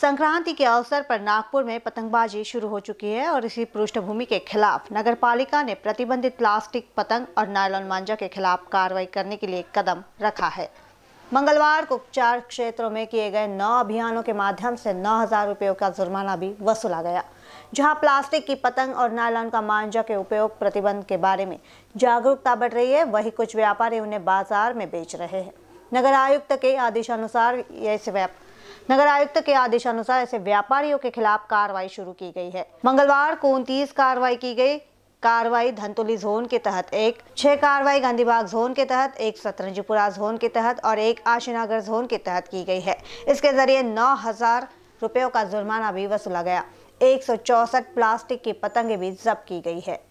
संक्रांति के अवसर पर नागपुर में पतंगबाजी शुरू हो चुकी है और इसी पृष्ठभूमि के खिलाफ नगरपालिका ने प्रतिबंधित प्लास्टिक पतंग और नायलॉन मांजा के खिलाफ कार्रवाई करने के लिए कदम रखा है मंगलवार को उपचार क्षेत्रों में किए गए नौ अभियानों के माध्यम से नौ हजार रुपयों का जुर्माना भी वसूला गया जहां प्लास्टिक की पतंग और नायलॉन का मांजा के उपयोग प्रतिबंध के बारे में जागरूकता बढ़ रही है वही कुछ व्यापारी उन्हें बाजार में बेच रहे हैं नगर आयुक्त के आदेशानुसार ऐसे व्यापार नगर आयुक्त के आदेशानुसार ऐसे व्यापारियों के खिलाफ कार्रवाई शुरू की गई है मंगलवार को उनतीस कार्रवाई की गई कार्रवाई धनतोली जोन के तहत एक छह कार्रवाई गांधीबाग जोन के तहत एक सतरंजीपुरा जोन के तहत और एक आशीनागर जोन के तहत की गई है इसके जरिए नौ हजार रुपयों का जुर्माना भी वसूला गया एक प्लास्टिक की पतंगे भी जब्त की गई है